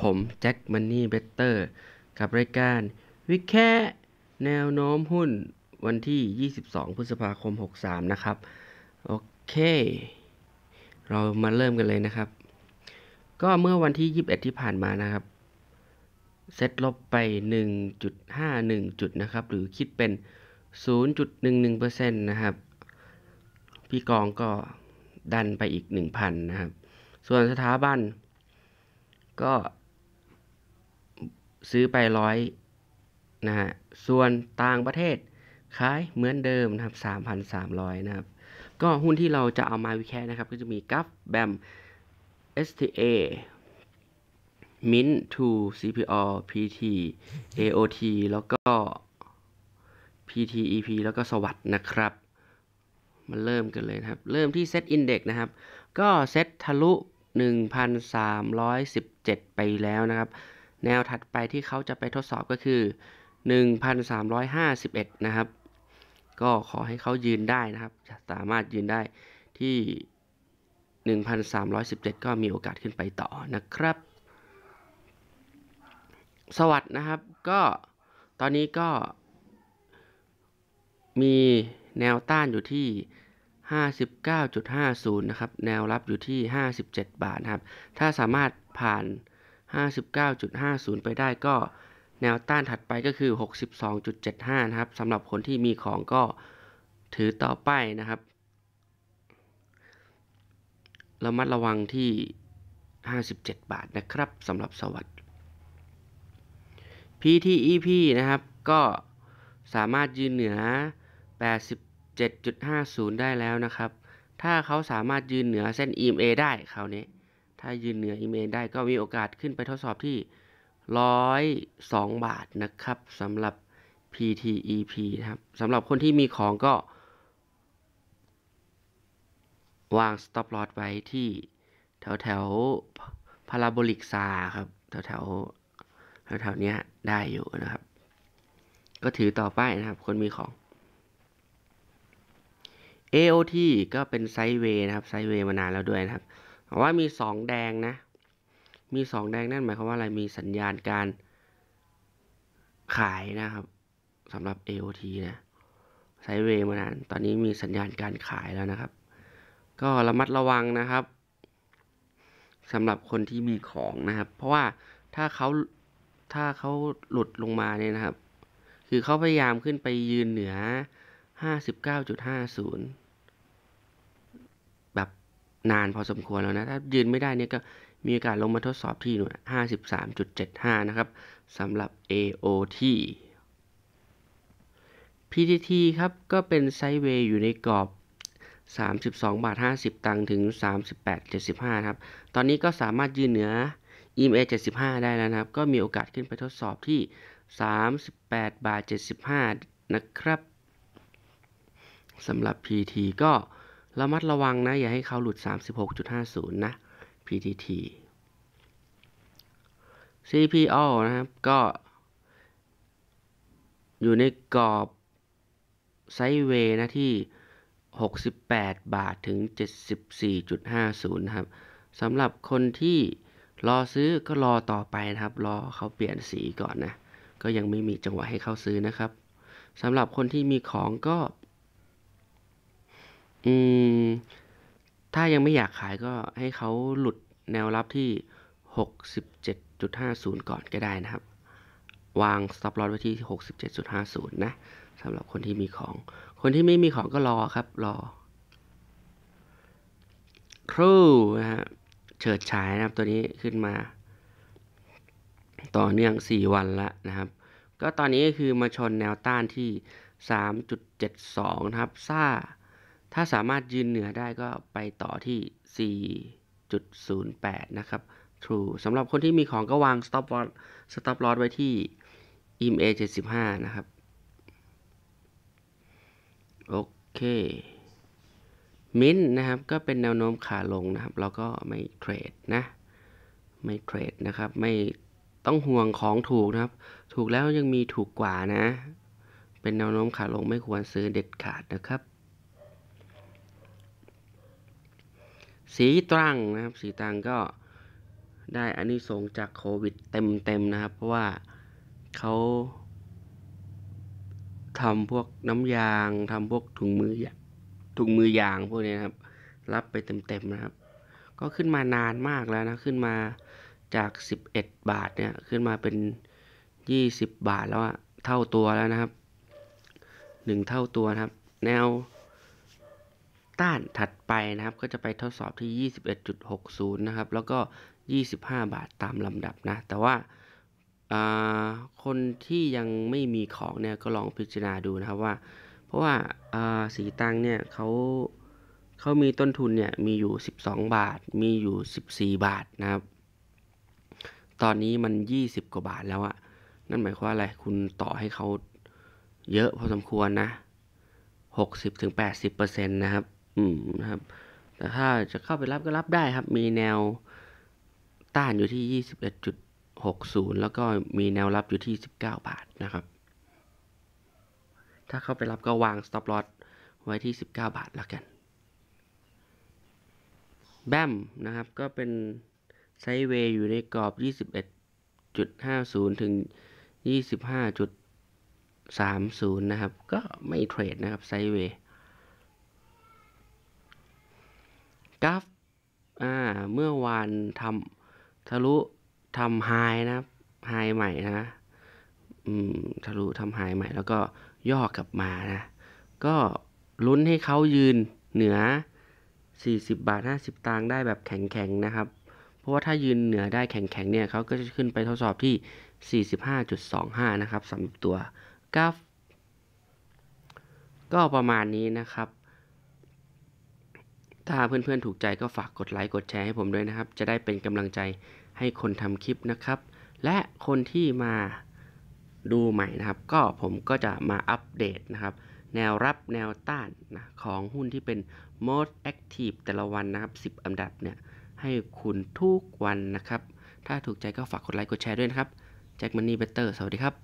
ผมแจ็คมันนี่เบตเตอร์กับรายการวิแค่แนวโน้มหุ้นวันที่ 22 พฤษภาคม 63 นะครับ โอเค เรามาเริ่มกันเลยนะครับ ก็เมื่อวันที่ 21 ที่ผ่านมานะครับ เซตลบไป 1.51 จุดนะครับ หรือคิดเป็น 0.11%นะครับ พี่กองก็ดันไปอีก 1,000 นะครับ ส่วนสถาบัน ก็ซื้อไปร้อยนะฮะ ส่วนต่างประเทศขายเหมือนเดิมนะครับ 3,300 นะครับ ก็หุ้นที่เราจะเอามาวิเคราะห์นะครับ ก็จะมีกัฟแบม STA Mint to CPO PT AOT แล้วก็ PT EP แล้วก็สวัสดนะครับ มันเริ่มกันเลยครับ เริ่มที่เซตอินเด็กนะครับ ก็เซตทะลุ 1,317 ไปแล้วนะครับแนวถัดไปที่เขาจะไปทดสอบก็คือ1,351 นะครับ ก็ขอให้เขายืนได้นะครับสามารถยืนได้ที่ 1,317 ก็มีโอกาสขึ้นไปต่อนะครับ สวัสดนะครับ ก็ตอนนี้ก็ มีแนวต้านอยู่ที่59.50 นะครับ แนวรับอยู่ที่ 57 บาทนะครับ ถ้าสามารถผ่าน59.50 ไปได้ก็แนวต้านถัดไปก็คือ 62.75 นะครับสำหรับคนที่มีของก็ถือต่อไปนะครับระมัดระวังที่ 57 บาทนะครับสำหรับสวัสด์ PTEP นะครับก็สามารถยืนเหนือ 87.50 ได้แล้วนะครับ ถ้าเขาสามารถยืนเหนือเส้น EMA ได้คราวนี้ถ้ายืนเหนืออีเมลได้ก็มีโอกาสขึ้นไปทดสอบที่ 102 บาทนะครับสำหรับ PTEP นะครับสำหรับคนที่มีของก็วาง stop loss ไว้ที่แถวแถวพาราโบลิกซาครับ แถวแถวแถววนี้ได้อยู่นะครับ ก็ถือต่อไปนะครับคนมีของ AOT ก็เป็นไซด์เวย์นะครับไซด์เวย์มานานแล้วด้วยนะครับว่ามีสองแดงนะ มีสองแดง นั่นหมายความว่าอะไร มีสัญญาณการขายนะครับสำหรับ AOT นะไซเวย์มานาน ตอนนี้มีสัญญาณการขายแล้วนะครับ ก็ระมัดระวังนะครับสำหรับคนที่มีของนะครับ เพราะว่าถ้าเขาถ้าเขาหลุดลงมาเนี่ยนะครับ คือเขาพยายามขึ้นไปยืนเหนือ 59.50นานพอสมควรแล้วนะ ถ้ายืนไม่ได้เนี่ยก็มีโอกาสลงมาทดสอบที่หน่วย53.75 นะครับสำหรับ AOT PTT ครับ ก็เป็นไซด์เวย์อยู่ในกรอบ 32บาท50 ตังค์ถึง 38.75ครับ ตอนนี้ก็สามารถยืนเหนือ EMA 75 ได้แล้วนะครับ ก็มีโอกาสขึ้นไปทดสอบที่ 38บาท75 นะครับสำหรับ PT ก็ระมัดระวังนะ อย่าให้เขาหลุด 36.50 นะ PTT CPO นะครับก็ อยู่ในกรอบ ไซเวย์นะที่ 68 บาทถึง 74.50 นะครับสำหรับคนที่รอซื้อก็รอต่อไปนะครับ รอเขาเปลี่ยนสีก่อนนะ ก็ยังไม่มีจังหวะให้เขาซื้อนะครับสำหรับคนที่มีของก็อืม ถ้ายังไม่อยากขายก็ให้เขาหลุดแนวรับที่ 67.50 ก่อนก็ได้นะครับ วาง stop loss ไว้ที่ 67.50 นะสำหรับคนที่มีของ คนที่ไม่มีของก็รอครับ รอ ครูนะฮะเฉิดฉายนะครับตัวนี้ขึ้นมา ต่อเนื่อง 4 วันละนะครับ ก็ตอนนี้ก็คือมาชนแนวต้านที่ 3.72 นะครับ ซ่าถ้าสามารถยืนเหนือได้ก็ไปต่อที่ 4.08 นะครับ True สำหรับคนที่มีของก็วาง stop loss stop loss ไว้ที่ EMA 75นะครับโอเคมิ้นนะครับก็เป็นแนวโน้มขาลงนะครับ เราก็ไม่เทรดนะ ไม่เทรดนะครับไม่ต้องห่วงของถูกนะครับ ถูกแล้วยังมีถูกกว่านะ เป็นแนวโน้มขาลงไม่ควรซื้อเด็ดขาดนะครับสีตรังนะครับ สีตรังก็ได้อันนี้สงจากโควิดเต็มเต็มนะครับ เพราะว่าเขาทำพวกน้ำยางทำพวกถุงมือถุงมือยางพวกนี้ครับ รับไปเต็มๆนะครับ ก็ขึ้นมานานมากแล้วนะขึ้นมาจาก11บาทเนี่ยขึ้นมาเป็น20 บาทแล้วอะเท่าตัวแล้วนะครับ1เท่าตัวนะครับ แนวต้านถัดไปนะครับก็จะไปทดสอบที่ 21.60นะครับแล้วก็ 25 บาทตามลำดับนะแต่ว่าคนที่ยังไม่มีของเนี่ยก็ลองพิจารณาดูนะครับว่า เพราะว่าสีตังเนี่ยเขาเขามีต้นทุนเนี่ยมีอยู่ 12 บาทมีอยู่ 14 บาทนะครับ ตอนนี้มัน 20กว่าบาทแล้วอะนั่นหมายความว่าอะไร คุณต่อให้เขาเยอะพอสมควรนะ60-80%นะครับอืมนะครับ แต่ถ้าจะเข้าไปรับก็รับได้ครับ มีแนวต้านอยู่ที่ 21.60 แล้วก็มีแนวรับอยู่ที่ 19 บาทนะครับ ถ้าเข้าไปรับก็วาง stop loss ไว้ที่ 19 บาทแล้วกัน แบมนะครับ ก็เป็นไซเวย์อยู่ในกรอบ 21.50 ถึง 25.30 นะครับ ก็ไม่เทรดนะครับไซเวย์กราฟอ่า เมื่อวานทำทะลุทำไฮนะครับไฮใหม่นะ อืม ทะลุทำไฮใหม่ แล้วก็ย่อกลับมานะ ก็ลุ้นให้เขายืนเหนือ 40 บาท 50ตังค์ได้แบบแข็งๆนะครับ เพราะว่าถ้ายืนเหนือได้แข็งๆเนี่ย เขาก็จะขึ้นไปทดสอบที่ 45.25 นะครับสำหรับตัว กราฟก็ประมาณนี้นะครับถ้าเพื่อนๆ ถูกใจก็ฝากกดไลค์กดแชร์ให้ผมด้วยนะครับ จะได้เป็นกำลังใจให้คนทำคลิปนะครับ และคนที่มาดูใหม่นะครับ ก็ผมก็จะมาอัปเดตนะครับแนวรับแนวต้านนะของหุ้นที่เป็น most active แต่ละวันนะครับ 10อันดับเนี่ยให้คุณทุกวันนะครับ ถ้าถูกใจก็ฝากกดไลค์กดแชร์ด้วยนะครับ แจ็คมันนี่เบเตอร์ สวัสดีครับ